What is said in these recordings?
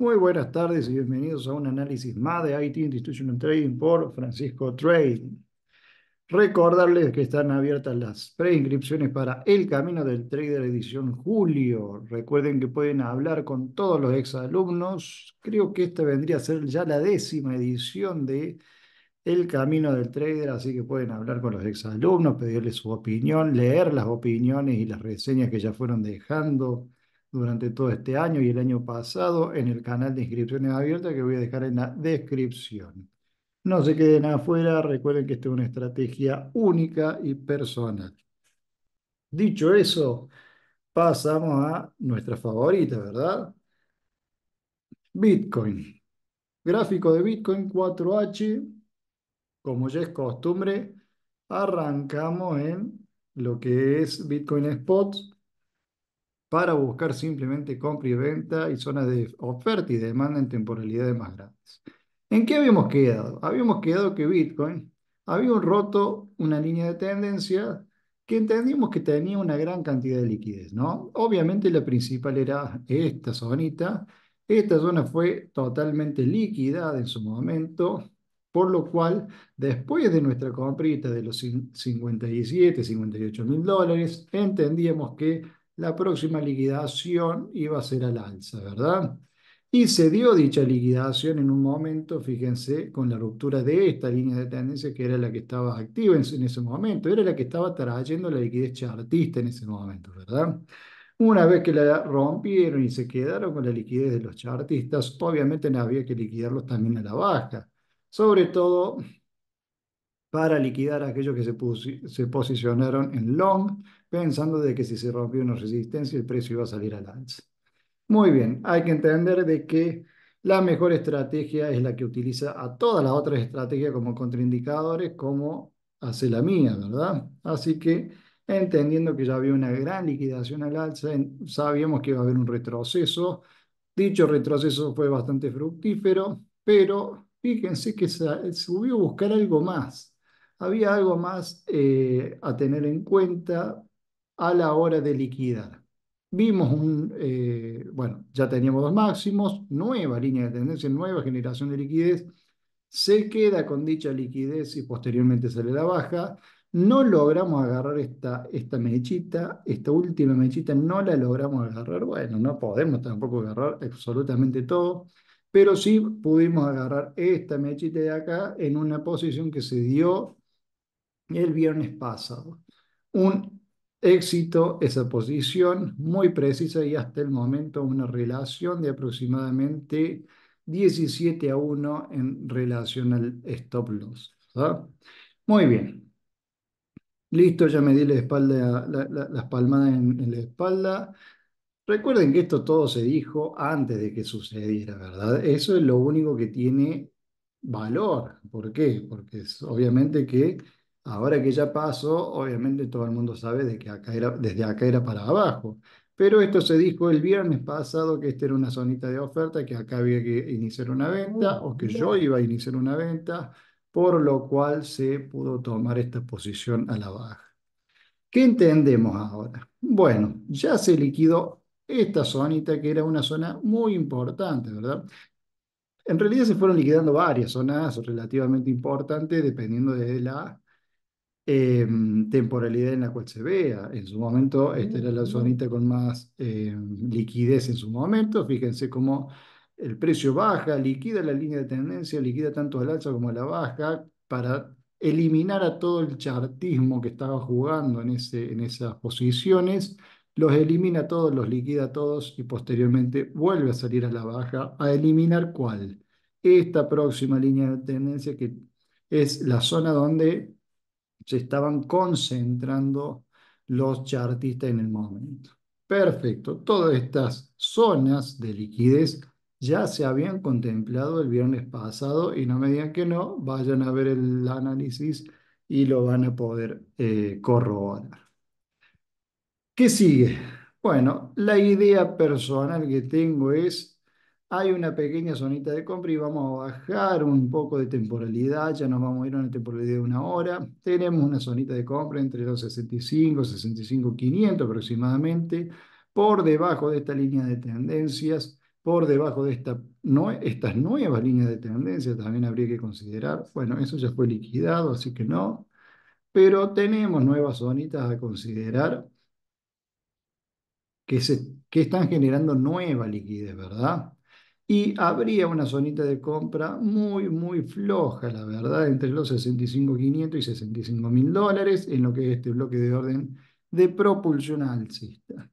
Muy buenas tardes y bienvenidos a un análisis más de IT Institutional Trading por Francisco Trade Recordarles que están abiertas las preinscripciones para El Camino del Trader edición julio. Recuerden que pueden hablar con todos los exalumnos. Creo que esta vendría a ser ya la décima edición de El Camino del Trader, así que pueden hablar con los exalumnos, pedirles su opinión, leer las opiniones y las reseñas que ya fueron dejando durante todo este año y el año pasado en el canal de inscripciones abiertas que voy a dejar en la descripción. No se queden afuera, recuerden que esta es una estrategia única y personal. Dicho eso, pasamos a nuestra favorita, ¿verdad? Bitcoin. Gráfico de Bitcoin 4H, como ya es costumbre, arrancamos en lo que es Bitcoin Spot para buscar simplemente compra y venta y zonas de oferta y demanda en temporalidades más grandes. ¿En qué habíamos quedado? Habíamos quedado que Bitcoin había roto una línea de tendencia que entendimos que tenía una gran cantidad de liquidez, ¿no? Obviamente la principal era esta zonita. Esta zona fue totalmente líquida en su momento, por lo cual, después de nuestra comprita de los 57, 58 mil dólares, entendíamos que la próxima liquidación iba a ser al alza, ¿verdad? Y se dio dicha liquidación en un momento, fíjense, con la ruptura de esta línea de tendencia que era la que estaba activa en, ese momento, era la que estaba trayendo la liquidez chartista en ese momento, ¿verdad? Una vez que la rompieron y se quedaron con la liquidez de los chartistas, obviamente no había que liquidarlos también a la baja, sobre todo para liquidar a aquellos que se, se posicionaron en long pensando de que si se rompió una resistencia el precio iba a salir al alza. Muy bien, hay que entender de que la mejor estrategia es la que utiliza a todas las otras estrategias como contraindicadores, como hace la mía, ¿verdad? Así que entendiendo que ya había una gran liquidación al alza, sabíamos que iba a haber un retroceso. Dicho retroceso fue bastante fructífero, pero fíjense que se subió a buscar algo más. Había algo más eh, a tener en cuenta a la hora de liquidar. Vimos un, eh, bueno, ya teníamos dos máximos, nueva línea de tendencia, nueva generación de liquidez, se queda con dicha liquidez y posteriormente sale la baja. No logramos agarrar esta, esta mechita, esta última mechita no la logramos agarrar, bueno, no podemos tampoco agarrar absolutamente todo, pero sí pudimos agarrar esta mechita de acá en una posición que se dio el viernes pasado. Un éxito esa posición muy precisa y hasta el momento una relación de aproximadamente 17 a 1 en relación al stop loss. ¿ah? Muy bien. Listo, ya me di la espalda, las palmadas en, en la espalda. Recuerden que esto todo se dijo antes de que sucediera, ¿verdad? Eso es lo único que tiene valor. ¿Por qué? Porque es obviamente que Ahora que ya pasó, obviamente todo el mundo sabe de que acá era, desde acá era para abajo. Pero esto se dijo el viernes pasado que esta era una zonita de oferta, que acá había que iniciar una venta o que yo iba a iniciar una venta, por lo cual se pudo tomar esta posición a la baja. ¿Qué entendemos ahora? Bueno, ya se liquidó esta zonita que era una zona muy importante, ¿verdad? En realidad se fueron liquidando varias zonas relativamente importantes dependiendo de la Em, temporalidad en la cual se vea. En su momento, esta era la zonita con más em, liquidez en su momento. Fíjense cómo el precio baja, liquida la línea de tendencia, liquida tanto al alza como a la baja, para eliminar a todo el chartismo que estaba jugando en, ese, en esas posiciones, los elimina todos, los liquida todos y posteriormente vuelve a salir a la baja a eliminar cuál. Esta próxima línea de tendencia que es la zona donde se estaban concentrando los chartistas en el momento. Perfecto, todas estas zonas de liquidez ya se habían contemplado el viernes pasado y no me digan que no, vayan a ver el análisis y lo van a poder eh, corroborar. ¿Qué sigue? Bueno, la idea personal que tengo es hay una pequeña zonita de compra y vamos a bajar un poco de temporalidad, ya nos vamos a ir a una temporalidad de una hora. Tenemos una zonita de compra entre los 65, 65, 500 aproximadamente, por debajo de esta línea de tendencias, por debajo de esta, no, estas nuevas líneas de tendencias también habría que considerar. Bueno, eso ya fue liquidado, así que no. Pero tenemos nuevas zonitas a considerar que, se, que están generando nueva liquidez, ¿verdad? y habría una zonita de compra muy, muy floja, la verdad, entre los 65.500 y 65.000 dólares en lo que es este bloque de orden de propulsión alcista.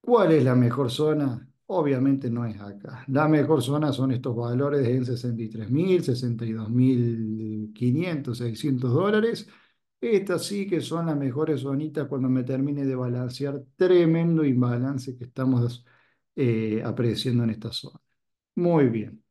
¿Cuál es la mejor zona? Obviamente no es acá. La mejor zona son estos valores en 63.000, 62.500, 600 dólares. Estas sí que son las mejores zonitas cuando me termine de balancear tremendo imbalance que estamos eh, apareciendo en esta zona. Muy bien.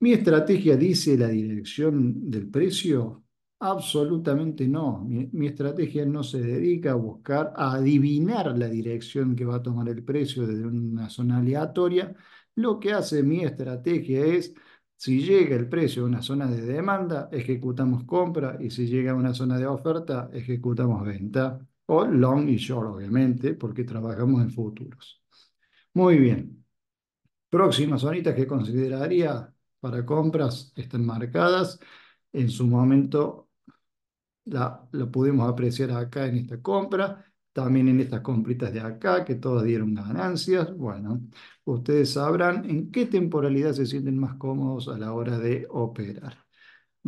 ¿Mi estrategia dice la dirección del precio? Absolutamente no. Mi, mi, estrategia no se dedica a buscar, a adivinar la dirección que va a tomar el precio desde una zona aleatoria. Lo que hace mi estrategia es, si llega el precio a una zona de demanda, ejecutamos compra y si llega a una zona de oferta, ejecutamos venta o long y short, obviamente, porque trabajamos en futuros. Muy bien. Próximas horitas que consideraría para compras están marcadas. En su momento la, pudimos apreciar acá en esta compra, también en estas compritas de acá, que todas dieron ganancias. Bueno, ustedes sabrán en qué temporalidad se sienten más cómodos a la hora de operar.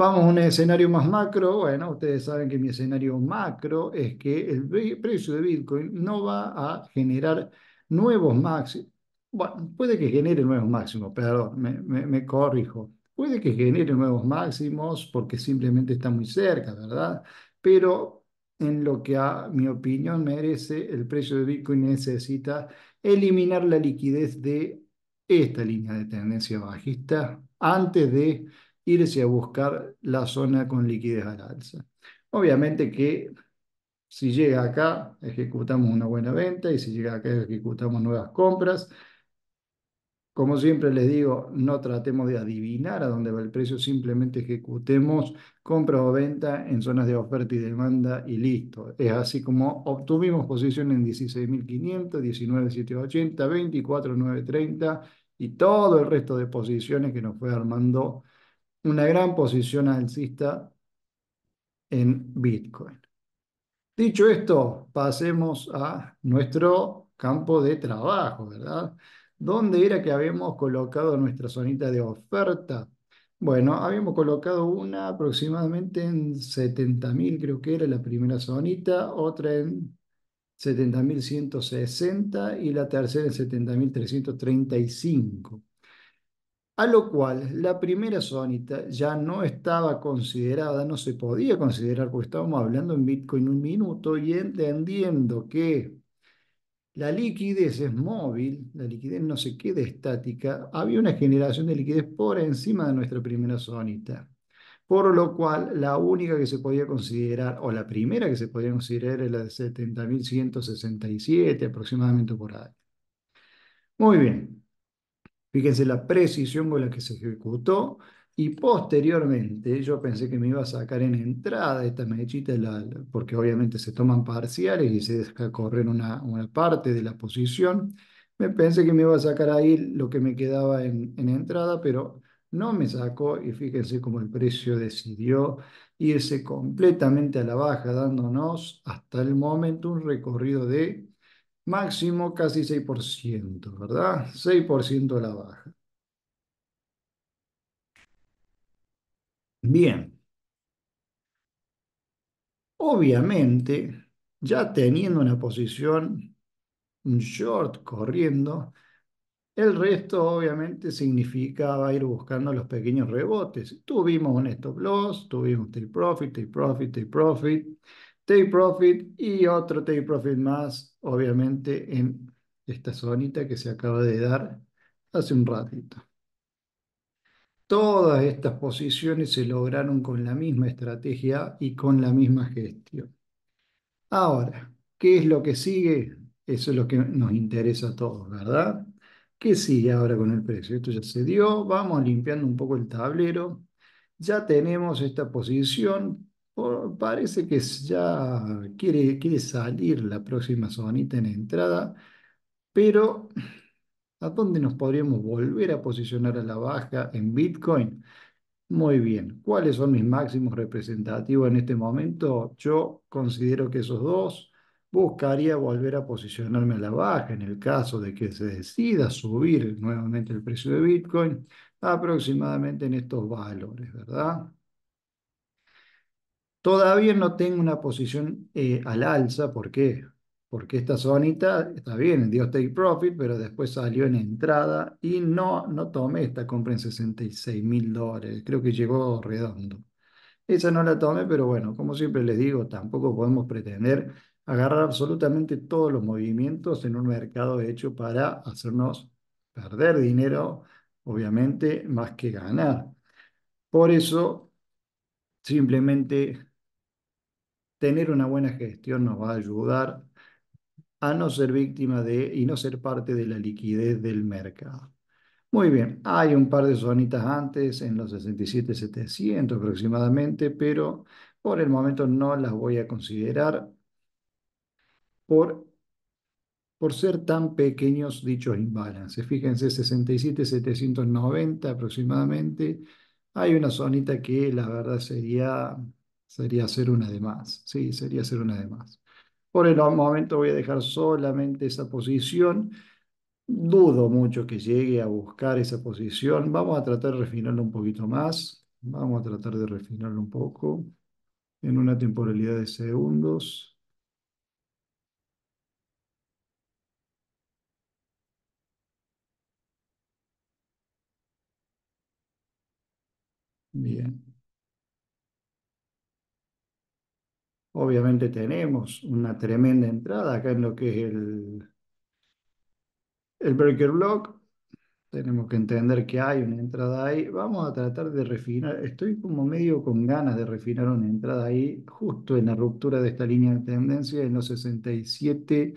Vamos a un escenario más macro. Bueno, ustedes saben que mi escenario macro es que el precio de Bitcoin no va a generar nuevos máximos. Bueno, puede que genere nuevos máximos, perdón, me, me corrijo. Puede que genere nuevos máximos porque simplemente está muy cerca, ¿verdad? Pero en lo que a mi opinión merece, el precio de Bitcoin necesita eliminar la liquidez de esta línea de tendencia bajista antes de irse a buscar la zona con liquidez al alza. Obviamente que si llega acá, ejecutamos una buena venta y si llega acá, ejecutamos nuevas compras. Como siempre les digo, no tratemos de adivinar a dónde va el precio, simplemente ejecutemos compra o venta en zonas de oferta y demanda y listo. Es así como obtuvimos posición en 16.500, 19.780, 24.930 y todo el resto de posiciones que nos fue armando una gran posición alcista en Bitcoin. Dicho esto, pasemos a nuestro campo de trabajo, ¿verdad? ¿Dónde era que habíamos colocado nuestra zonita de oferta? Bueno, habíamos colocado una aproximadamente en 70.000, creo que era la primera zonita, otra en 70.160 y la tercera en 70.335 a lo cual la primera sonita ya no estaba considerada, no se podía considerar, porque estábamos hablando en Bitcoin un minuto y entendiendo que la liquidez es móvil, la liquidez no se queda estática, había una generación de liquidez por encima de nuestra primera sonita. Por lo cual, la única que se podía considerar, o la primera que se podía considerar, era la de 70.167 aproximadamente por año. Muy bien, Fíjense la precisión con la que se ejecutó y posteriormente yo pensé que me iba a sacar en entrada esta mechita, porque obviamente se toman parciales y se deja correr una, una parte de la posición. Me pensé que me iba a sacar ahí lo que me quedaba en, en entrada, pero no me sacó y fíjense cómo el precio decidió irse completamente a la baja, dándonos hasta el momento un recorrido de máximo casi 6%, ¿verdad? 6% de la baja. Bien. Obviamente, ya teniendo una posición un short corriendo, el resto obviamente significaba ir buscando los pequeños rebotes. Tuvimos un stop loss, tuvimos take profit, take profit, take profit take profit y otro take profit más, obviamente en esta zonita que se acaba de dar hace un ratito. Todas estas posiciones se lograron con la misma estrategia y con la misma gestión. Ahora, ¿qué es lo que sigue? Eso es lo que nos interesa a todos, ¿verdad? ¿Qué sigue ahora con el precio? Esto ya se dio, vamos limpiando un poco el tablero. Ya tenemos esta posición parece que ya quiere, quiere salir la próxima zonita en entrada, pero ¿a dónde nos podríamos volver a posicionar a la baja en Bitcoin? Muy bien, ¿cuáles son mis máximos representativos en este momento? Yo considero que esos dos buscaría volver a posicionarme a la baja en el caso de que se decida subir nuevamente el precio de Bitcoin, aproximadamente en estos valores, ¿verdad? Todavía no tengo una posición eh, al alza, ¿por qué? Porque esta zonita está bien, dio Dios Take Profit, pero después salió en entrada y no, no tomé esta compra en 66 mil dólares, creo que llegó redondo. Esa no la tomé, pero bueno, como siempre les digo, tampoco podemos pretender agarrar absolutamente todos los movimientos en un mercado hecho para hacernos perder dinero, obviamente, más que ganar. Por eso, simplemente tener una buena gestión nos va a ayudar a no ser víctima de y no ser parte de la liquidez del mercado. Muy bien, hay un par de zonitas antes en los 67.700 aproximadamente, pero por el momento no las voy a considerar por, por ser tan pequeños dichos imbalances. Fíjense, 67.790 aproximadamente. Hay una zonita que la verdad sería Sería ser una de más. Sí, sería ser una de más. Por el momento voy a dejar solamente esa posición. Dudo mucho que llegue a buscar esa posición. Vamos a tratar de refinarlo un poquito más. Vamos a tratar de refinarlo un poco en una temporalidad de segundos. Bien. Obviamente tenemos una tremenda entrada acá en lo que es el, el breaker block. Tenemos que entender que hay una entrada ahí. Vamos a tratar de refinar. Estoy como medio con ganas de refinar una entrada ahí, justo en la ruptura de esta línea de tendencia en los 67.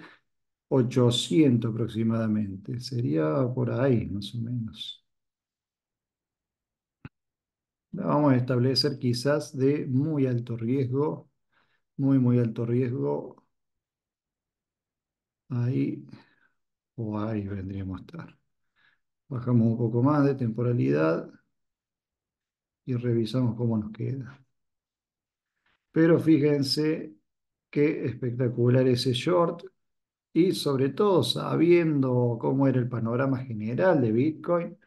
800 aproximadamente. Sería por ahí, más o menos. vamos a establecer quizás de muy alto riesgo. Muy, muy alto riesgo. Ahí o ahí vendríamos a estar. Bajamos un poco más de temporalidad y revisamos cómo nos queda. Pero fíjense qué espectacular ese short y sobre todo sabiendo cómo era el panorama general de Bitcoin,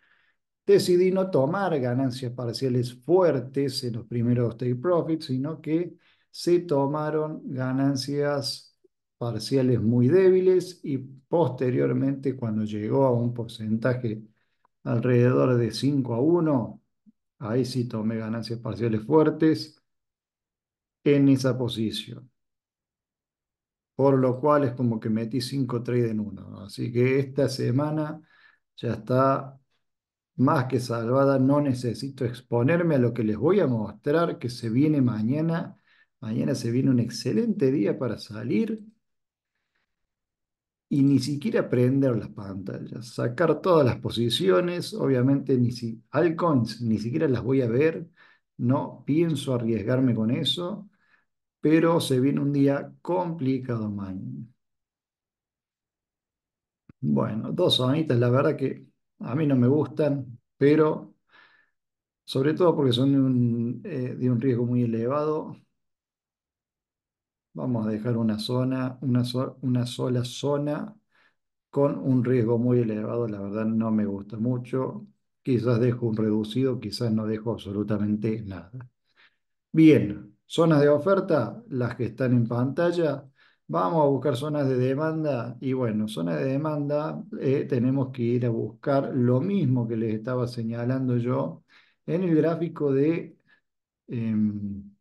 decidí no tomar ganancias parciales fuertes en los primeros take profits, sino que se tomaron ganancias parciales muy débiles y posteriormente cuando llegó a un porcentaje alrededor de 5 a 1, ahí sí tomé ganancias parciales fuertes en esa posición. Por lo cual es como que metí 5 trades en 1. Así que esta semana ya está más que salvada. No necesito exponerme a lo que les voy a mostrar que se viene mañana Mañana se viene un excelente día para salir y ni siquiera prender las pantallas, sacar todas las posiciones, obviamente ni si ni siquiera las voy a ver, no pienso arriesgarme con eso, pero se viene un día complicado mañana. Bueno, dos sonitas, la verdad que a mí no me gustan, pero sobre todo porque son de un eh, riesgo muy elevado, Vamos a dejar una zona, una, una sola zona con un riesgo muy elevado, la verdad no me gusta mucho. Quizás dejo un reducido, quizás no dejo absolutamente nada. Bien, zonas de oferta, las que están en pantalla. Vamos a buscar zonas de demanda y bueno, zonas de demanda eh, tenemos que ir a buscar lo mismo que les estaba señalando yo en el gráfico de, em,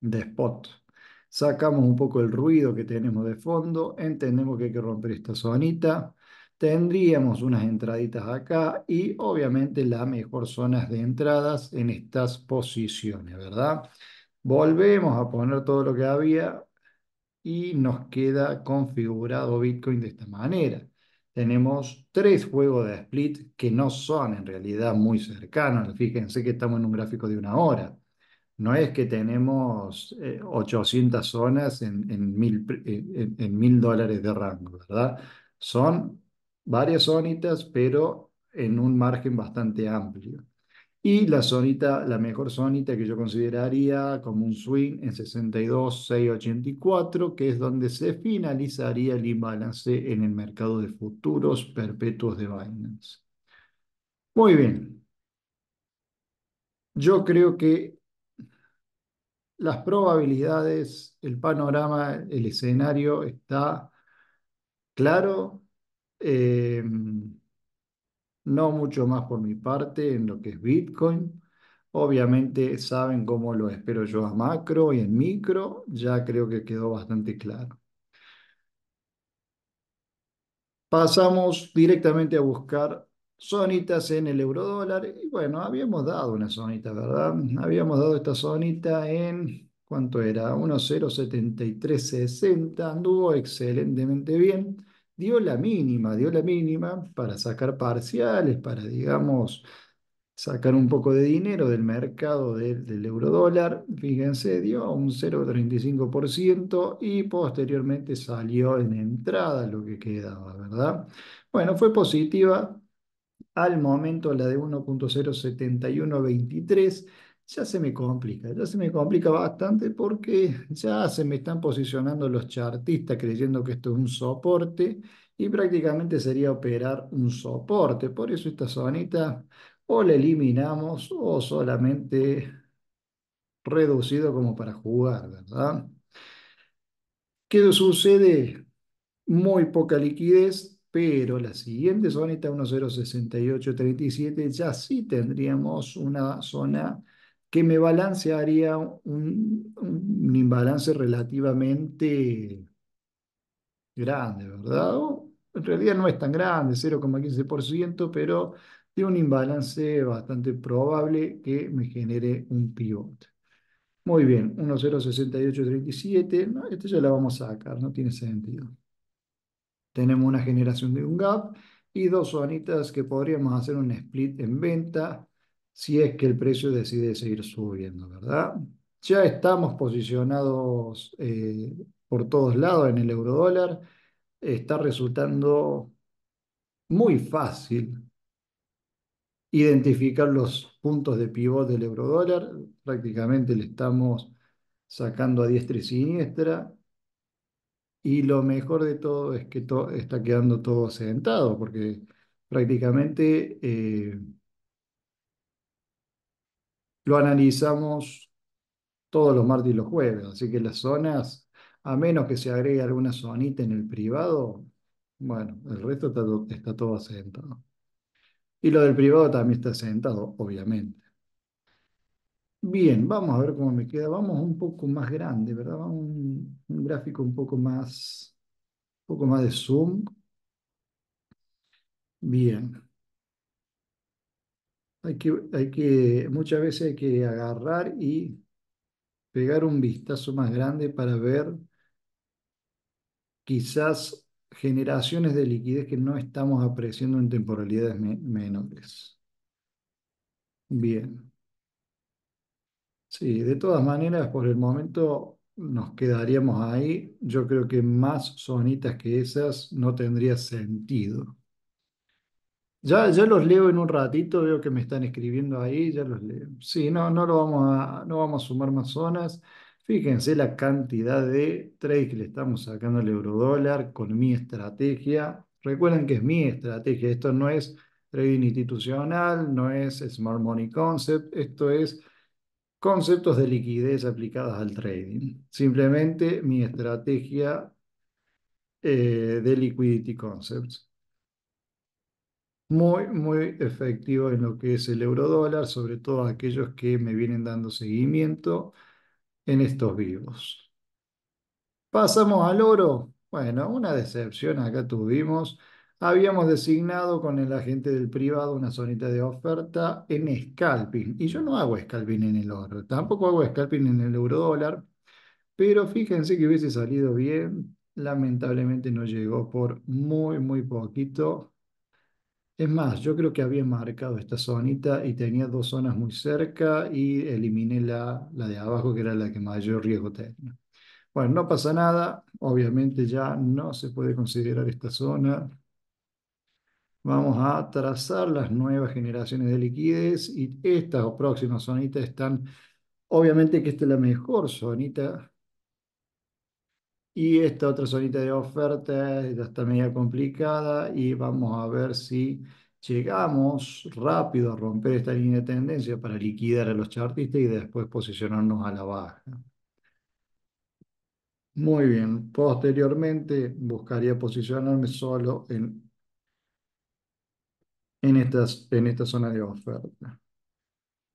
de spot sacamos un poco el ruido que tenemos de fondo, entendemos que hay que romper esta zonita, tendríamos unas entraditas acá y obviamente las mejor zonas de entradas en estas posiciones, ¿verdad? Volvemos a poner todo lo que había y nos queda configurado Bitcoin de esta manera. Tenemos tres juegos de split que no son en realidad muy cercanos. Fíjense que estamos en un gráfico de una hora. No es que tenemos 800 eh, zonas en, mil, dólares de rango, ¿verdad? Son varias zonitas, pero en un margen bastante amplio. Y la zonita, la mejor zonita que yo consideraría como un swing en 84, que es donde se finalizaría el imbalance en el mercado de futuros perpetuos de Binance. Muy bien. Yo creo que las probabilidades, el panorama, el escenario está claro. Eh, no mucho más por mi parte en lo que es Bitcoin. Obviamente saben cómo lo espero yo a macro y en micro, ya creo que quedó bastante claro. Pasamos directamente a buscar Sonitas en el eurodólar. Y bueno, habíamos dado una zonita, ¿verdad? Habíamos dado esta zonita en, ¿cuánto era? 1.07360. Anduvo excelentemente bien. Dio la mínima, dio la mínima para sacar parciales, para, digamos, sacar un poco de dinero del mercado del, del eurodólar. Fíjense, dio un 0,35% y posteriormente salió en entrada lo que quedaba, ¿verdad? Bueno, fue positiva al momento la de 1.07123, ya se me complica, ya se me complica bastante porque ya se me están posicionando los chartistas creyendo que esto es un soporte y prácticamente sería operar un soporte. Por eso esta zonita o la eliminamos o solamente reducido como para jugar, ¿verdad? ¿Qué sucede? Muy poca liquidez, pero la siguiente zonita, 106837 ya sí tendríamos una zona que me balancearía un, imbalance relativamente grande, ¿verdad? en realidad no es tan grande, 0,15%, pero de un imbalance bastante probable que me genere un pivot. Muy bien, 1,06837, ¿no? esta ya la vamos a sacar, no tiene sentido. Tenemos una generación de un gap y dos zonitas que podríamos hacer un split en venta si es que el precio decide seguir subiendo, ¿verdad? Ya estamos posicionados eh, por todos lados en el eurodólar. Está resultando muy fácil identificar los puntos de pivot del eurodólar. Prácticamente le estamos sacando a diestra y siniestra. Y lo mejor de todo es que está quedando todo sedentado, porque prácticamente eh, lo analizamos todos los martes y los jueves, así que las zonas, a menos que se agregue alguna zonita en el privado, bueno, el resto está, está todo asentado. Y lo del privado también está asentado, obviamente. Bien, vamos a ver cómo me queda. Vamos un poco más grande, ¿verdad? Vamos un, gráfico un poco más, un poco más de zoom. Bien. Hay que, hay que, muchas veces hay que agarrar y pegar un vistazo más grande para ver quizás generaciones de liquidez que no estamos apreciando en temporalidades menores. Bien. Sí, de todas maneras, por el momento nos quedaríamos ahí. Yo creo que más zonitas que esas no tendría sentido. Ya, ya los leo en un ratito, veo que me están escribiendo ahí, ya los leo. Sí, no, no lo vamos a, no vamos a sumar más zonas. Fíjense la cantidad de trades que le estamos sacando al eurodólar con mi estrategia. Recuerden que es mi estrategia, esto no es trading institucional, no es Smart Money Concept, esto es conceptos de liquidez aplicadas al trading. Simplemente mi estrategia eh, de liquidity concepts. Muy, muy efectivo en lo que es el euro dólar, sobre todo aquellos que me vienen dando seguimiento en estos vivos. Pasamos al oro. Bueno, una decepción acá tuvimos habíamos designado con el agente del privado una zonita de oferta en scalping. Y yo no hago scalping en el oro, tampoco hago scalping en el euro dólar, pero fíjense que hubiese salido bien. Lamentablemente no llegó por muy, muy poquito. Es más, yo creo que había marcado esta zonita y tenía dos zonas muy cerca y eliminé la, la de abajo, que era la que mayor riesgo tenía. Bueno, no pasa nada. Obviamente ya no se puede considerar esta zona vamos a trazar las nuevas generaciones de liquidez y estas próximas zonitas están, obviamente que esta es la mejor zonita y esta otra zonita de oferta está media complicada y vamos a ver si llegamos rápido a romper esta línea de tendencia para liquidar a los chartistas y después posicionarnos a la baja. Muy bien, posteriormente buscaría posicionarme solo en en, estas, en esta zona de oferta.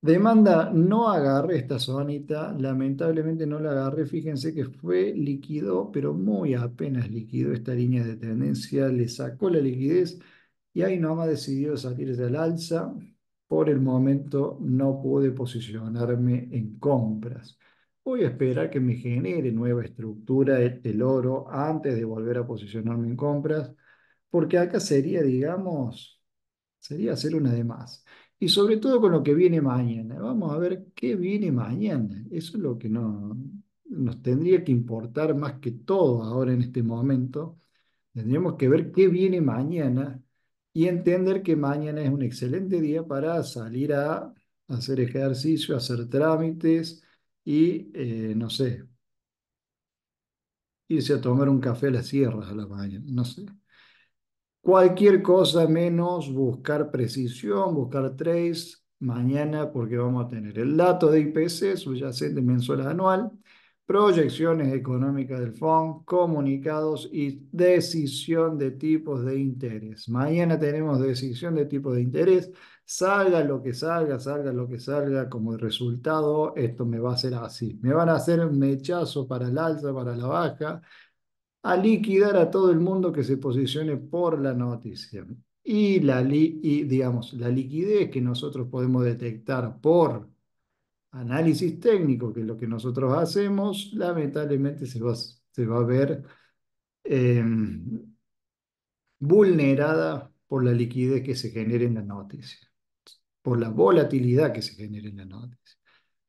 Demanda no agarré esta zonita, lamentablemente no la agarré, fíjense que fue liquidó, pero muy apenas liquidó esta línea de tendencia, le sacó la liquidez y ahí nomás decidió salirse al alza. Por el momento no pude posicionarme en compras. Voy a esperar que me genere nueva estructura el oro antes de volver a posicionarme en compras, porque acá sería, digamos, Sería hacer una de más. Y sobre todo con lo que viene mañana. Vamos a ver qué viene mañana. Eso es lo que no, nos tendría que importar más que todo ahora en este momento. Tendríamos que ver qué viene mañana y entender que mañana es un excelente día para salir a hacer ejercicio, hacer trámites y, eh, no sé, irse a tomar un café a las sierras a la mañana, no sé. Cualquier cosa menos buscar precisión, buscar trace, mañana porque vamos a tener el dato de IPC, subyacente mensual anual, proyecciones económicas del fondo comunicados y decisión de tipos de interés. Mañana tenemos decisión de tipos de interés, salga lo que salga, salga lo que salga como resultado, esto me va a hacer así. Me van a hacer un mechazo para el alza, para la baja, a liquidar a todo el mundo que se posicione por la noticia. Y la, y, digamos, la liquidez que nosotros podemos detectar por análisis técnico, que es lo que nosotros hacemos, lamentablemente se va, se va a ver em, vulnerada por la liquidez que se genera en la noticia, por la volatilidad que se genera en la noticia.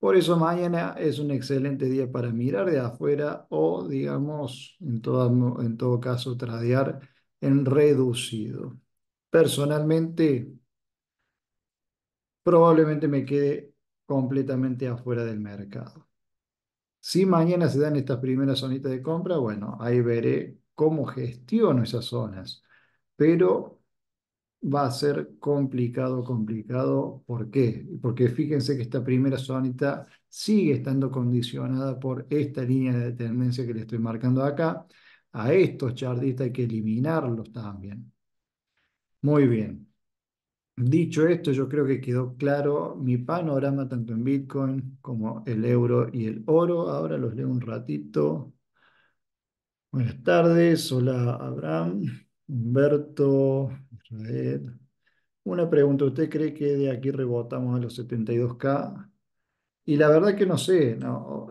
Por eso mañana es un excelente día para mirar de afuera o, digamos, en todo, caso, tradear en reducido. Personalmente, probablemente me quede completamente afuera del mercado. Si mañana se dan estas primeras zonitas de compra, bueno, ahí veré cómo gestiono esas zonas. Pero va a ser complicado, complicado. ¿Por qué? Porque fíjense que esta primera sonita sigue estando condicionada por esta línea de tendencia que le estoy marcando acá. A estos chartistas hay que eliminarlos también. Muy bien. Dicho esto, yo creo que quedó claro mi panorama tanto en Bitcoin como el euro y el oro. Ahora los leo un ratito. Buenas tardes, hola Abraham, Humberto, una pregunta, ¿usted cree que de aquí rebotamos a los 72K? Y la verdad que no sé, no.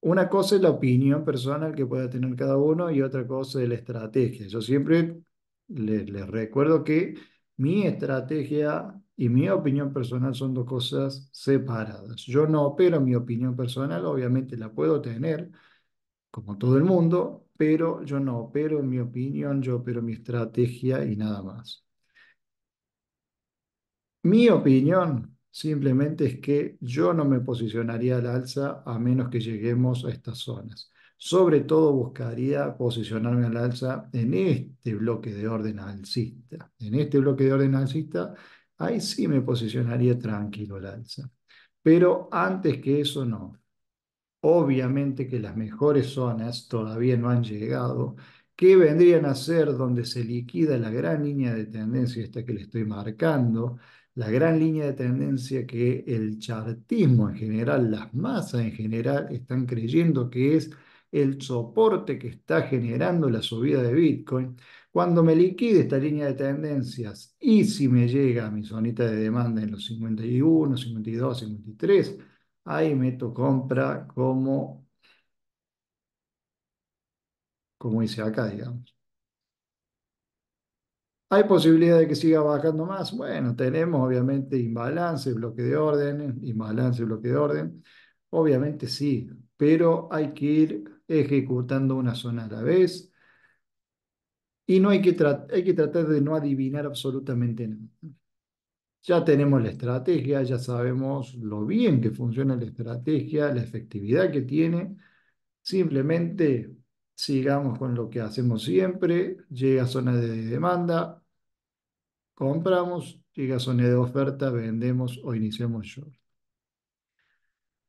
Una cosa es la opinión personal que pueda tener cada uno y otra cosa es la estrategia. Yo siempre les, recuerdo que mi estrategia y mi opinión personal son dos cosas separadas. Yo no pero mi opinión personal, obviamente la puedo tener, como todo el mundo, pero yo no opero en mi opinión, yo opero mi estrategia y nada más. Mi opinión simplemente es que yo no me posicionaría al alza a menos que lleguemos a estas zonas. Sobre todo buscaría posicionarme al alza en este bloque de orden alcista. En este bloque de orden alcista, ahí sí me posicionaría tranquilo al alza. Pero antes que eso no. Obviamente que las mejores zonas todavía no han llegado, que vendrían a ser donde se liquida la gran línea de tendencia, esta que le estoy marcando, la gran línea de tendencia que el chartismo en general, las masas en general, están creyendo que es el soporte que está generando la subida de Bitcoin. Cuando me liquide esta línea de tendencias y si me llega a mi zonita de demanda en los 51, 52, 53, Ahí meto compra como, como hice acá, digamos. ¿Hay posibilidad de que siga bajando más? Bueno, tenemos obviamente imbalance, bloque de orden, imbalance, bloque de orden. Obviamente sí, pero hay que ir ejecutando una zona a la vez. Y no hay que, hay que tratar de no adivinar absolutamente nada. Ya tenemos la estrategia, ya sabemos lo bien que funciona la estrategia, la efectividad que tiene. Simplemente sigamos con lo que hacemos siempre. Llega zona de demanda, compramos, llega zona de oferta, vendemos o iniciamos short.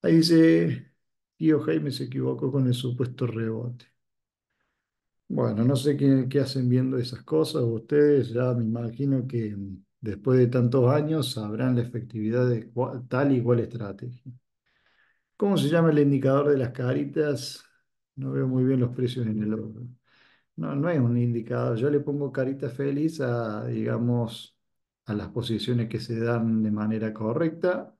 Ahí dice, tío Jaime se equivocó con el supuesto rebote. Bueno, no sé qué hacen viendo esas cosas ustedes, ya me imagino que Después de tantos años sabrán la efectividad de tal y cual estrategia. ¿Cómo se llama el indicador de las caritas? No veo muy bien los precios en el orden. No, no es un indicador. Yo le pongo carita feliz a, digamos, a las posiciones que se dan de manera correcta.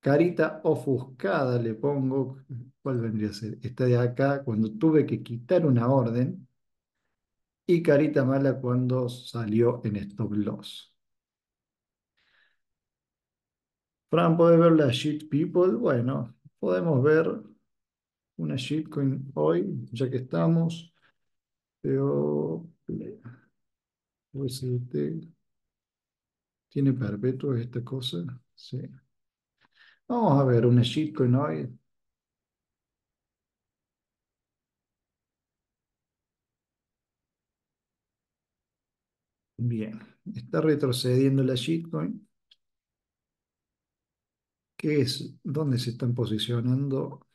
Carita ofuscada le pongo. ¿Cuál vendría a ser? Esta de acá, cuando tuve que quitar una orden y carita mala cuando salió en stop loss. Fran, puede ver la shit people? Bueno, podemos ver una shitcoin hoy, ya que estamos. Pero pues, este, tiene perpetuo esta cosa. Sí. Vamos a ver una shitcoin hoy. Bien, está retrocediendo la shitcoin. ¿Qué es? ¿Dónde se están posicionando?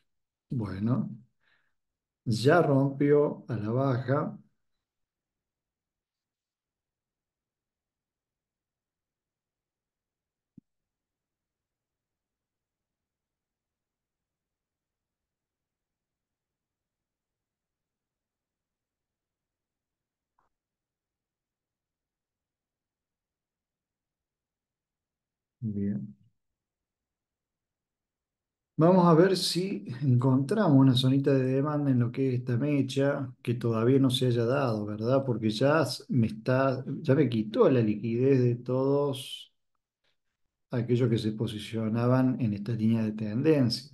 Bueno, ya rompió a la baja Bien. Vamos a ver si encontramos una zonita de demanda en lo que es esta mecha que todavía no se haya dado, ¿verdad? Porque ya me está, ya me quitó la liquidez de todos aquellos que se posicionaban en esta línea de tendencia.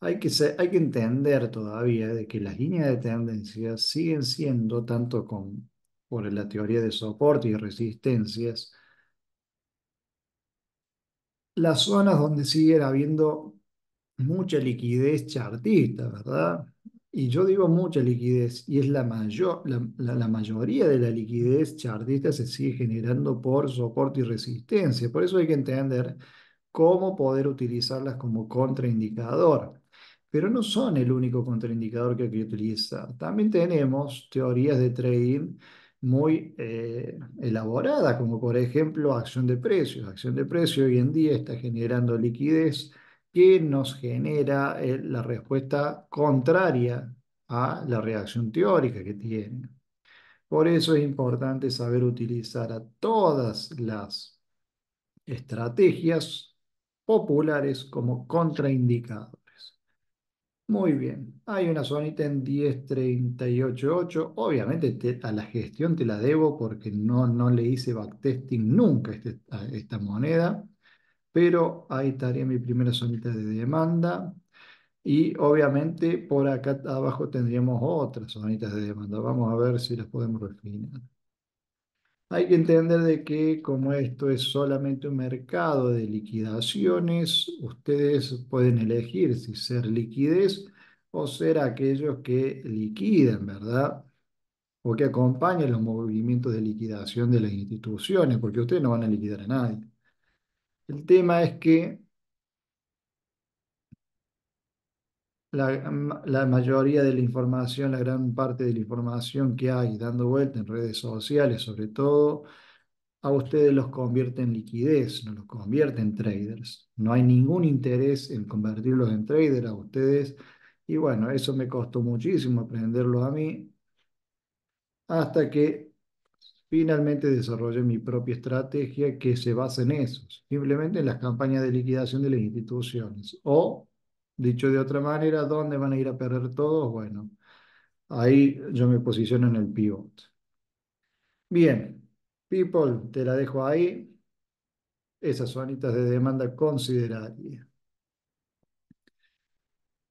Hay que, hay que entender todavía de que las líneas de tendencia siguen siendo tanto con, por la teoría de soporte y resistencias, las zonas donde sigue habiendo mucha liquidez chartista, ¿verdad? Y yo digo mucha liquidez, y es la, mayor, la, mayoría de la liquidez chartista se sigue generando por soporte y resistencia. Por eso hay que entender cómo poder utilizarlas como contraindicador. Pero no son el único contraindicador que hay que utilizar. También tenemos teorías de trading muy eh, elaborada, como por ejemplo acción de precios. Acción de precios hoy en día está generando liquidez que nos genera eh, la respuesta contraria a la reacción teórica que tiene. Por eso es importante saber utilizar a todas las estrategias populares como contraindicados. Muy bien, hay una zonita en 10.38.8. Obviamente a la gestión te la debo porque no, le hice backtesting nunca este, a esta moneda, pero ahí estaría mi primera zonita de demanda. Y obviamente por acá abajo tendríamos otras zonitas de demanda. Vamos a ver si las podemos refinar. Hay que entender de que como esto es solamente un mercado de liquidaciones, ustedes pueden elegir si ser liquidez o ser aquellos que liquiden, ¿verdad? O que acompañen los movimientos de liquidación de las instituciones, porque ustedes no van a liquidar a nadie. El tema es que Mm, la, mayoría de la información, la gran parte de la información que hay dando vuelta en redes sociales, sobre todo, a ustedes los convierte en liquidez, no los convierte en traders. No hay ningún interés en convertirlos en traders a ustedes. Y bueno, eso me costó muchísimo aprenderlo a mí, hasta que finalmente desarrollé mi propia estrategia que se basa en eso, simplemente en las campañas de liquidación de las instituciones o Dicho de otra manera, ¿dónde van a ir a perder todos? Bueno, ahí yo me posiciono en el pivot. Bien, people, te la dejo ahí. Esas sonitas de demanda consideraria.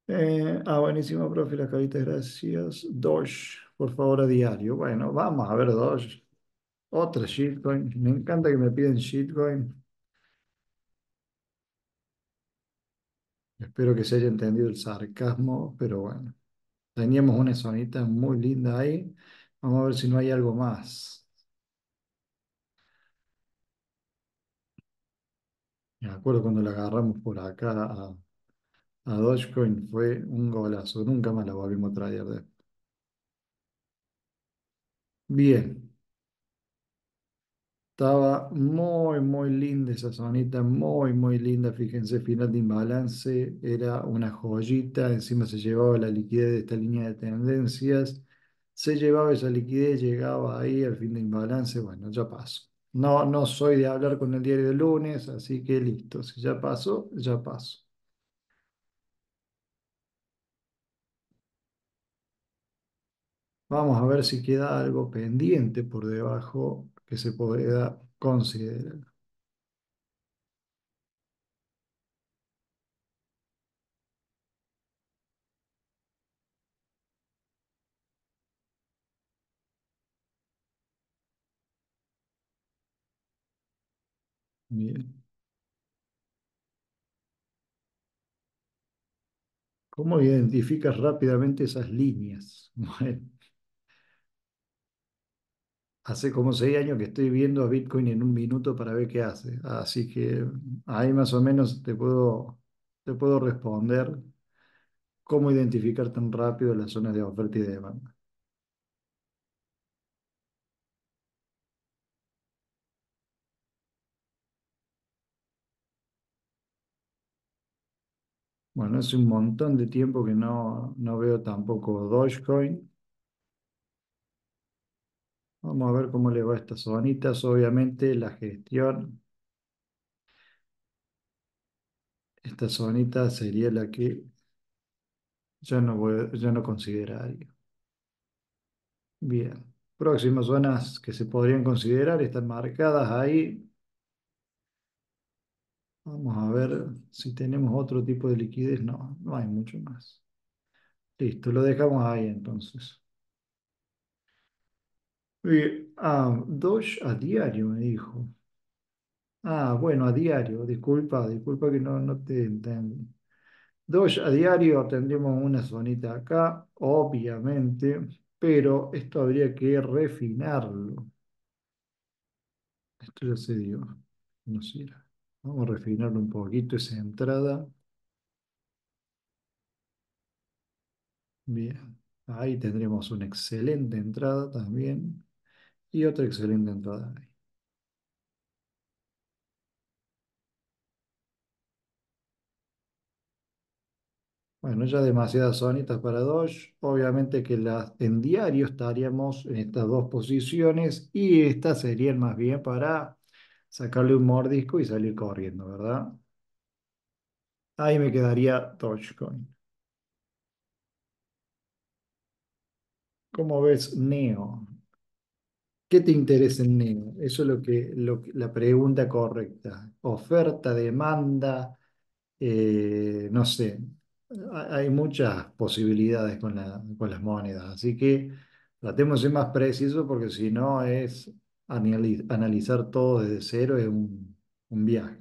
Eh, ah, buenísimo, profe, las caritas, gracias. Doge, por favor, a diario. Bueno, vamos a ver Doge. Otra shitcoin. Me encanta que me piden shitcoin. Espero que se haya entendido el sarcasmo, pero bueno. Teníamos una sonita muy linda ahí. Vamos a ver si no hay algo más. Me acuerdo cuando la agarramos por acá a, Dogecoin, fue un golazo. Nunca más la volvimos a traer. De... Bien. Estaba muy, muy linda esa zonita, muy, muy linda. Fíjense, final de imbalance, era una joyita. Encima se llevaba la liquidez de esta línea de tendencias. Se llevaba esa liquidez, llegaba ahí al fin de imbalance. Bueno, ya pasó. No, no soy de hablar con el diario de lunes, así que listo. Si ya pasó, ya pasó. Vamos a ver si queda algo pendiente por debajo que se pueda considerar. ¿Cómo identificas rápidamente esas líneas? Hace como seis años que estoy viendo a Bitcoin en un minuto para ver qué hace. Así que ahí más o menos te puedo, te puedo responder cómo identificar tan rápido las zonas de oferta y de demanda. Bueno, hace un montón de tiempo que no, no veo tampoco Dogecoin. Vamos a ver cómo le va a estas zonitas. Obviamente la gestión. Esta zonita sería la que Ya no, voy, no consideraría. Bien. Próximas zonas que se podrían considerar están marcadas ahí. Vamos a ver si tenemos otro tipo de liquidez. No, no hay mucho más. Listo, lo dejamos ahí entonces ah, dos a diario, me dijo. Ah, bueno, a diario, disculpa, disculpa que no, no te entiendo Dos a diario tendremos una zonita acá, obviamente, pero esto habría que refinarlo. Esto ya se dio, no Vamos a refinarlo un poquito esa entrada. Bien, ahí tendremos una excelente entrada también y otra excelente entrada ahí. Bueno, ya demasiadas sonitas para Doge. Obviamente que las, en diario estaríamos en estas dos posiciones y estas serían más bien para sacarle un mordisco y salir corriendo, ¿verdad? Ahí me quedaría Dogecoin. ¿Cómo ves Neo? ¿Qué te interesa en Neo? Eso es lo que, la pregunta correcta. Oferta, demanda, eh, no sé. Hay muchas posibilidades con las monedas, así que tratemos de ser más precisos porque si no es analizar todo desde cero, es un, viaje,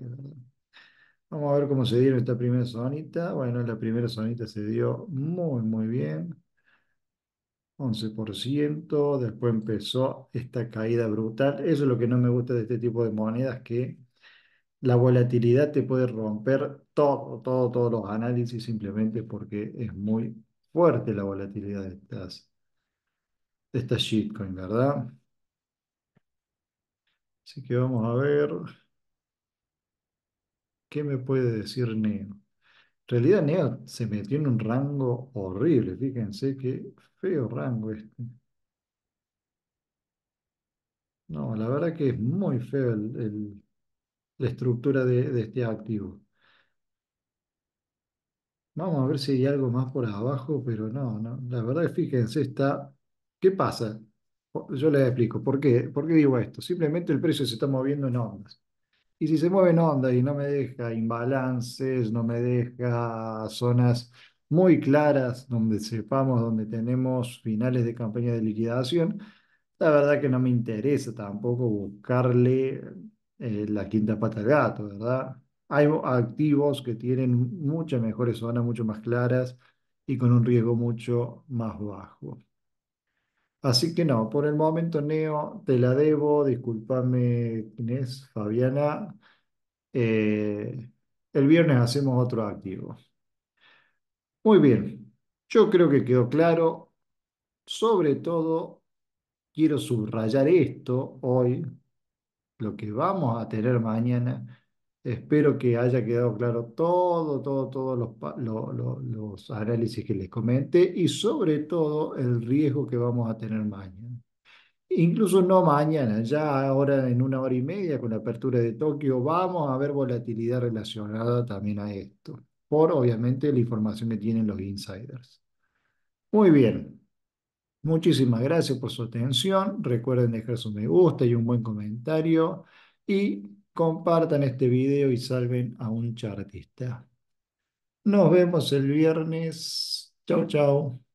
Vamos a ver cómo se dio esta primera sonita. Bueno, la primera sonita se dio muy, muy bien. 11%, después empezó esta caída brutal. Eso es lo que no me gusta de este tipo de monedas, que la volatilidad te puede romper todo, todo, todos los análisis simplemente porque es muy fuerte la volatilidad de estas, de estas shitcoin, ¿verdad? Así que vamos a ver. ¿Qué me puede decir Neo? Realidad Neo se metió en un rango horrible, fíjense qué feo rango este. No, la verdad que es muy feo la estructura de, este activo. Vamos a ver si hay algo más por abajo, pero no, no. La verdad que fíjense, está. ¿Qué pasa? Yo les explico. ¿Por qué? ¿Por qué digo esto? Simplemente el precio se está moviendo en ondas. Y si se mueve en onda y no me deja imbalances, no me deja zonas muy claras donde sepamos donde tenemos finales de campaña de liquidación, la verdad que no me interesa tampoco buscarle eh, la quinta pata al gato, ¿verdad? Hay activos que tienen muchas mejores zonas, mucho más claras y con un riesgo mucho más bajo. Así que no, por el momento, Neo, te la debo. Discúlpame, Inés, Fabiana. Eh, el viernes hacemos otro activo. Muy bien, yo creo que quedó claro. Sobre todo, quiero subrayar esto hoy, lo que vamos a tener mañana Espero que haya quedado claro todo, todo, todos los, los análisis que les comenté y sobre todo el riesgo que vamos a tener mañana. Incluso no mañana, ya ahora en una hora y media con la apertura de Tokio vamos a ver volatilidad relacionada también a esto, por obviamente la información que tienen los insiders. Muy bien, muchísimas gracias por su atención, recuerden dejar su me gusta y un buen comentario y compartan este video y salven a un chartista. Nos vemos el viernes. Chau, chao.